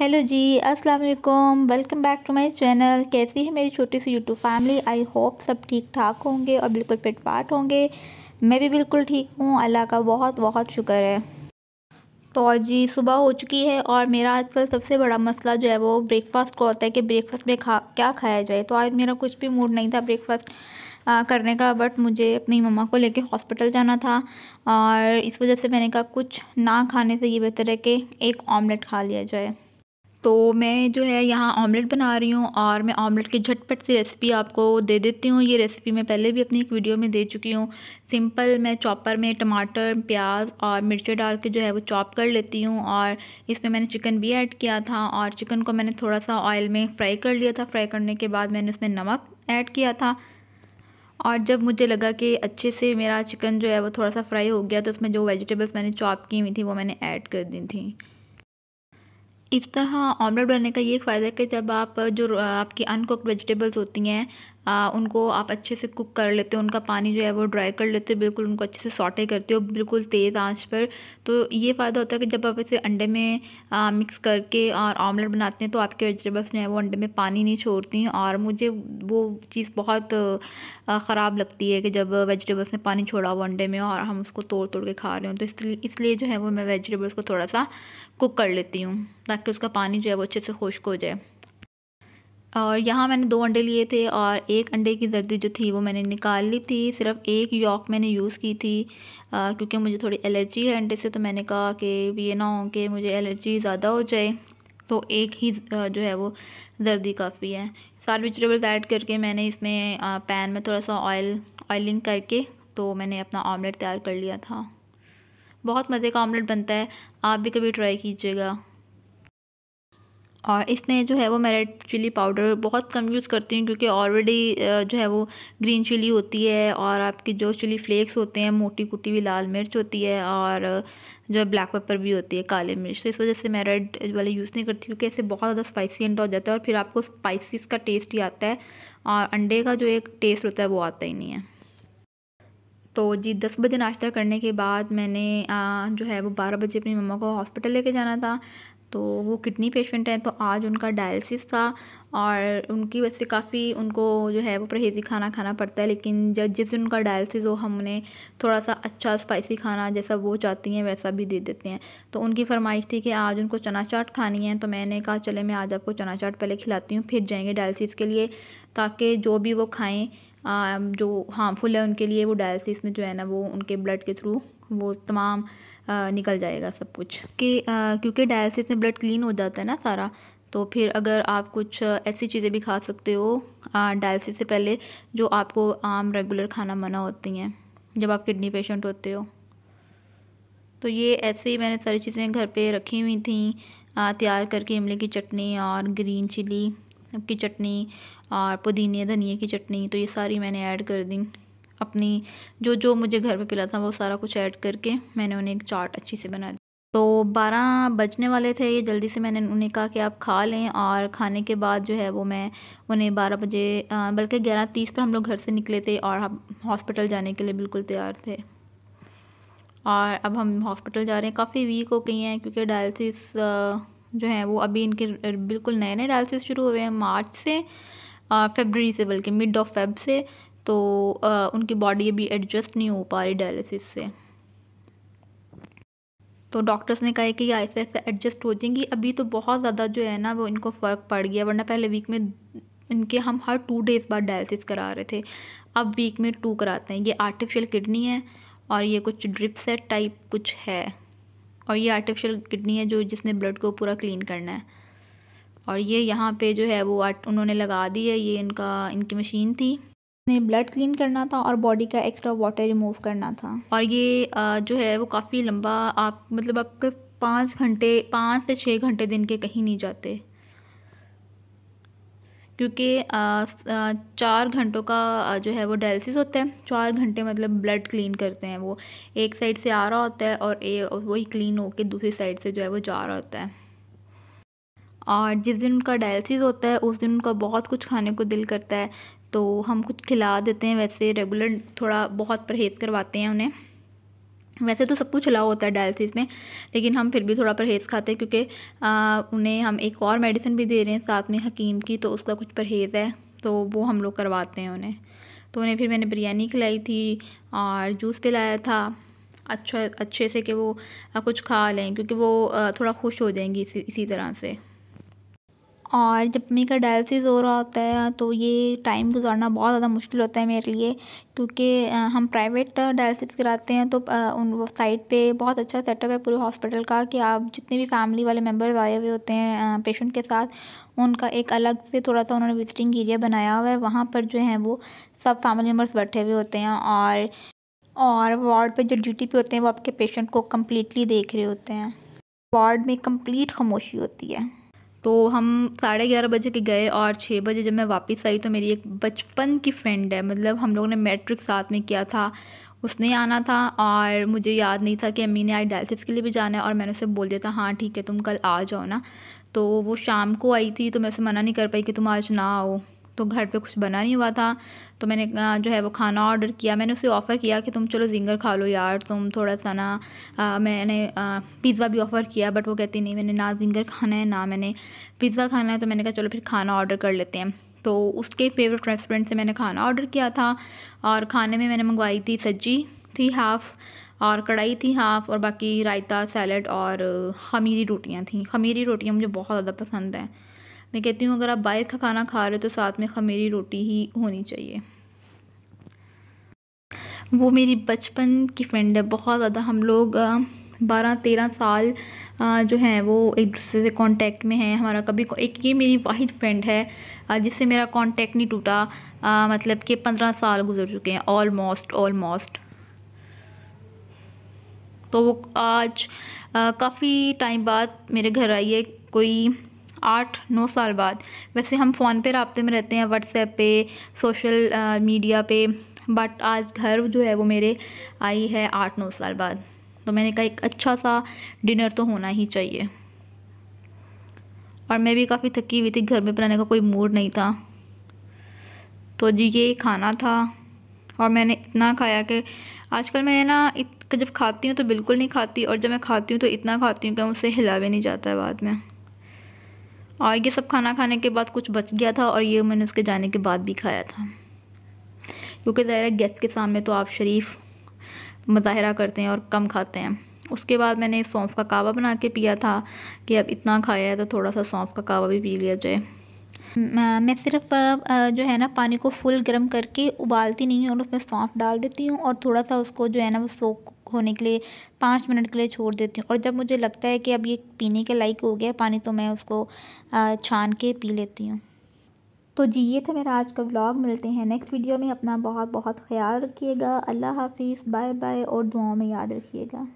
hello जी अस्सलाम वालेकुम welcome back to my channel कैसी है मेरी छोटी सी यूट्यूब फैमिली आई होप सब ठीक ठाक होंगे और बिल्कुल पिटपाट होंगे मैं भी बिल्कुल ठीक हूँ अल्लाह का बहुत बहुत शुक्र है तो जी सुबह हो चुकी है और मेरा आजकल सबसे बड़ा मसला जो है वो ब्रेकफास्ट का होता है कि ब्रेकफास्ट में खा क्या खाया जाए तो आज मेरा कुछ भी मूड नहीं था ब्रेकफास्ट करने का बट मुझे अपनी मम्मा को लेके हॉस्पिटल जाना था और इस वजह से मैंने कहा कुछ ना खाने से ये बेहतर है कि एक ऑमलेट खा लिया जाए तो मैं जो है यहाँ ऑमलेट बना रही हूँ और मैं ऑमलेट की झटपट सी रेसिपी आपको दे देती हूँ ये रेसिपी मैं पहले भी अपनी एक वीडियो में दे चुकी हूँ सिंपल मैं चॉपर में टमाटर प्याज और मिर्चें डाल के जो है वो चॉप कर लेती हूँ और इसमें मैंने चिकन भी ऐड किया था और चिकन को मैंने थोड़ा सा ऑयल में फ्राई कर लिया था फ्राई करने के बाद मैंने उसमें नमक ऐड किया था और जब मुझे लगा कि अच्छे से मेरा चिकन जो है वो थोड़ा सा फ्राई हो गया तो उसमें जो वेजिटेबल्स मैंने चॉप की हुई थी वो मैंने ऐड कर दी थी इस तरह ऑमलेट बनाने का ये फ़ायदा है कि जब आप जो आपकी अनकुक्ड वेजिटेबल्स होती हैं आ, उनको आप अच्छे से कुक कर लेते हो उनका पानी जो है वो ड्राई कर लेते हो बिल्कुल उनको अच्छे से सॉटे करते हो बिल्कुल तेज़ आंच पर तो ये फ़ायदा होता है कि जब आप इसे अंडे में आ, मिक्स करके और ऑमलेट बनाते हैं तो आपके वेजिटेबल्स जो है वो अंडे में पानी नहीं छोड़ती हैं और मुझे वो चीज़ बहुत ख़राब लगती है कि जब वेजिटेबल्स ने पानी छोड़ा वो अंडे में और हम उसको तोड़ तोड़ के खा रहे हो तो इसलिए इसलिए जो है वो मैं वेजिटेबल्स को थोड़ा सा कुक कर लेती हूँ ताकि उसका पानी जो है वो अच्छे से खुश्क हो जाए और यहाँ मैंने दो अंडे लिए थे और एक अंडे की जर्दी जो थी वो मैंने निकाल ली थी सिर्फ एक यॉक मैंने यूज़ की थी आ, क्योंकि मुझे थोड़ी एलर्जी है अंडे से तो मैंने कहा कि ये ना हो कि मुझे एलर्जी ज़्यादा हो जाए तो एक ही जो है वो जर्दी काफ़ी है सारे वेजिटेबल्स ऐड करके मैंने इसमें पैन में थोड़ा सा ऑयल ऑयलिंग करके तो मैंने अपना ऑमलेट तैयार कर लिया था बहुत मज़े का ऑमलेट बनता है आप भी कभी ट्राई कीजिएगा और इसमें जो है वो मैं रेड चिली पाउडर बहुत कम यूज़ करती हूँ क्योंकि ऑलरेडी जो है वो ग्रीन चिली होती है और आपकी जो चिली फ्लेक्स होते हैं मोटी कुटी भी लाल मिर्च होती है और जो है ब्लैक पेपर भी होती है काले मिर्च तो इस वजह से मैं रेड वाले यूज़ नहीं करती क्योंकि इससे बहुत ज़्यादा स्पाइसी अंडा हो जाता है और फिर आपको स्पाइसिस का टेस्ट ही आता है और अंडे का जो एक टेस्ट होता है वो आता ही नहीं है तो जी दस बजे नाश्ता करने के बाद मैंने आ, जो है वो बारह बजे अपनी मम्मा को हॉस्पिटल लेके जाना था तो वो किडनी पेशेंट हैं तो आज उनका डायलिसिस था और उनकी वजह से काफ़ी उनको जो है वो परहेज़ी खाना खाना पड़ता है लेकिन जब जिस दिन उनका डायलिसिस हो हमने थोड़ा सा अच्छा स्पाइसी खाना जैसा वो चाहती हैं वैसा भी दे देते हैं तो उनकी फरमाइश थी कि आज उनको चना चाट खानी है तो मैंने कहा चले मैं आज आपको चना चाट पहले खिलाती हूँ फिर जाएँगे डायलिसिस के लिए ताकि जो भी वो खाएँ जो हार्मफुल है उनके लिए वो डायलिसिस में जो है ना वो उनके ब्लड के थ्रू वो तमाम निकल जाएगा सब कुछ कि क्योंकि डायलिसिस में ब्लड क्लीन हो जाता है ना सारा तो फिर अगर आप कुछ ऐसी चीज़ें भी खा सकते हो डायलिसिस से पहले जो आपको आम रेगुलर खाना मना होती हैं जब आप किडनी पेशेंट होते हो तो ये ऐसे ही मैंने सारी चीज़ें घर पे रखी हुई थी तैयार करके इमली की चटनी और ग्रीन चिली की चटनी और पुदीने धनिए की चटनी तो ये सारी मैंने ऐड कर दी अपनी जो जो मुझे घर पे पिला था वो सारा कुछ ऐड करके मैंने उन्हें एक चाट अच्छी से बना दी तो बारह बजने वाले थे ये जल्दी से मैंने उन्हें कहा कि आप खा लें और खाने के बाद जो है वो मैं उन्हें बारह बजे बल्कि ग्यारह तीस पर हम लोग घर से निकले थे और हम हॉस्पिटल जाने के लिए बिल्कुल तैयार थे और अब हम हॉस्पिटल जा रहे हैं काफ़ी वीक हो गई हैं क्योंकि डायलिसिस जो हैं वो अभी इनके बिल्कुल नए नए डायलिसिस शुरू हो रहे हैं मार्च से फेबररी से बल्कि मिड ऑफ फेब से तो आ, उनकी बॉडी अभी एडजस्ट नहीं हो पा रही डायलिसिस से तो डॉक्टर्स ने कहा कि ये ऐसे ऐसे एडजस्ट हो जाएंगी अभी तो बहुत ज़्यादा जो है ना वो इनको फ़र्क पड़ गया वरना पहले वीक में इनके हम हर टू डेज़ बाद डायलिसिस करा रहे थे अब वीक में टू कराते हैं ये आर्टिफिशियल किडनी है और ये कुछ ड्रिप सेट टाइप कुछ है और ये आर्टिफिशियल किडनी है जो जिसने ब्लड को पूरा क्लीन करना है और ये यहाँ पे जो है वो आट उन्होंने लगा दी है ये इनका इनकी मशीन थी ने ब्लड क्लीन करना था और बॉडी का एक्स्ट्रा वाटर रिमूव करना था और ये जो है वो काफ़ी लंबा आप मतलब आपके पाँच घंटे पाँच से छः घंटे दिन के कहीं नहीं जाते क्योंकि चार घंटों का जो है वो डायलिसिस होता है चार घंटे मतलब ब्लड क्लीन करते हैं वो एक साइड से आ रहा होता है और ए वही क्लीन होकर दूसरी साइड से जो है वो जा रहा होता है और जिस दिन उनका डायलिसिस होता है उस दिन उनका बहुत कुछ खाने को दिल करता है तो हम कुछ खिला देते हैं वैसे रेगुलर थोड़ा बहुत परहेज़ करवाते हैं उन्हें वैसे तो सब कुछ अलाउ होता है डायलिसिस में लेकिन हम फिर भी थोड़ा परहेज़ खाते हैं क्योंकि उन्हें हम एक और मेडिसिन भी दे रहे हैं साथ में हकीम की तो उसका कुछ परहेज़ है तो वो हम लोग करवाते हैं उन्हें तो उन्हें फिर मैंने बिरयानी खिलाई थी और जूस पिलाया था अच्छा अच्छे से कि वो कुछ खा लें क्योंकि वो थोड़ा खुश हो जाएंगी इसी इसी तरह से और जब मम्मी का डायलिसिस हो रहा होता है तो ये टाइम गुजारना बहुत ज़्यादा मुश्किल होता है मेरे लिए क्योंकि हम प्राइवेट डायलिसिस कराते हैं तो उन साइड पे बहुत अच्छा सेटअप है पूरे हॉस्पिटल का कि आप जितने भी फैमिली वाले मेम्बर्स आए हुए होते हैं पेशेंट के साथ उनका एक अलग से थोड़ा सा उन्होंने विजिटिंग एरिया बनाया हुआ है वहाँ पर जो है वो सब फैमिली मेम्बर्स बैठे हुए होते हैं और और वार्ड पर जो ड्यूटी पे होते हैं वो आपके पेशेंट को कम्प्लीटली देख रहे होते हैं वार्ड में कम्प्लीट खामोशी होती है तो हम साढ़े ग्यारह बजे के गए और छः बजे जब मैं वापस आई तो मेरी एक बचपन की फ़्रेंड है मतलब हम लोगों ने मैट्रिक साथ में किया था उसने आना था और मुझे याद नहीं था कि अम्मी ने आज डायलिसिस के लिए भी जाना है और मैंने उसे बोल दिया था हाँ ठीक है तुम कल आ जाओ ना तो वो शाम को आई थी तो मैं उसे मना नहीं कर पाई कि तुम आज ना आओ तो घर पे कुछ बना नहीं हुआ था तो मैंने जो है वो खाना ऑर्डर किया मैंने उसे ऑफ़र किया कि तुम चलो जिंगर खा लो यार तुम थोड़ा सा ना आ, मैंने पिज़्ज़ा भी ऑफ़र किया बट वो कहती नहीं मैंने ना जिंगर खाना है ना मैंने पिज़्ज़ा खाना है तो मैंने कहा चलो फिर खाना ऑर्डर कर लेते हैं तो उसके फेवरेट रेस्टोरेंट से मैंने खाना ऑर्डर किया था और खाने में मैंने मंगवाई थी सज्जी थी हाफ़ और कढ़ाई थी हाफ़ और बाकी रायता सैलड और खमीरी रोटियाँ थी खमीरी रोटियाँ मुझे बहुत ज़्यादा पसंद हैं मैं कहती हूँ अगर आप बाहर का खाना खा रहे हो तो साथ में खमीरी रोटी ही होनी चाहिए वो मेरी बचपन की फ्रेंड है बहुत ज़्यादा हम लोग बारह तेरह साल जो हैं वो एक दूसरे से कांटेक्ट में हैं हमारा कभी एक ये मेरी वाहिद फ्रेंड है जिससे मेरा कांटेक्ट नहीं टूटा मतलब कि पंद्रह साल गुजर चुके हैं ऑलमोस्ट ऑलमोस्ट तो वो आज काफ़ी टाइम बाद मेरे घर आई है कोई आठ नौ साल बाद वैसे हम फ़ोन पे रबते में रहते हैं व्हाट्सएप पे सोशल मीडिया पे बट आज घर जो है वो मेरे आई है आठ नौ साल बाद तो मैंने कहा एक अच्छा सा डिनर तो होना ही चाहिए और मैं भी काफ़ी थकी हुई थी घर में बनाने का कोई मूड नहीं था तो जी ये खाना था और मैंने इतना खाया कि आजकल मैं ना इत, जब खाती हूँ तो बिल्कुल नहीं खाती और जब मैं खाती हूँ तो इतना खाती हूँ कि मुझसे हिला भी नहीं जाता है बाद में और ये सब खाना खाने के बाद कुछ बच गया था और ये मैंने उसके जाने के बाद भी खाया था क्योंकि ज़ाहिर गेस्ट के सामने तो आप शरीफ मुजाहरा करते हैं और कम खाते हैं उसके बाद मैंने सौंफ का कावा बना के पिया था कि अब इतना खाया है तो थोड़ा सा सौंफ का कावा भी पी लिया जाए मैं सिर्फ जो है ना पानी को फुल गर्म करके उबालती नहीं हूँ और उसमें सौंफ डाल देती हूँ और थोड़ा सा उसको जो है ना वो सोख होने के लिए पाँच मिनट के लिए छोड़ देती हूँ और जब मुझे लगता है कि अब ये पीने के लायक हो गया पानी तो मैं उसको छान के पी लेती हूँ तो जी ये था मेरा आज का व्लॉग मिलते हैं नेक्स्ट वीडियो में अपना बहुत बहुत ख्याल रखिएगा अल्लाह हाफिज़ बाय बाय और दुआओं में याद रखिएगा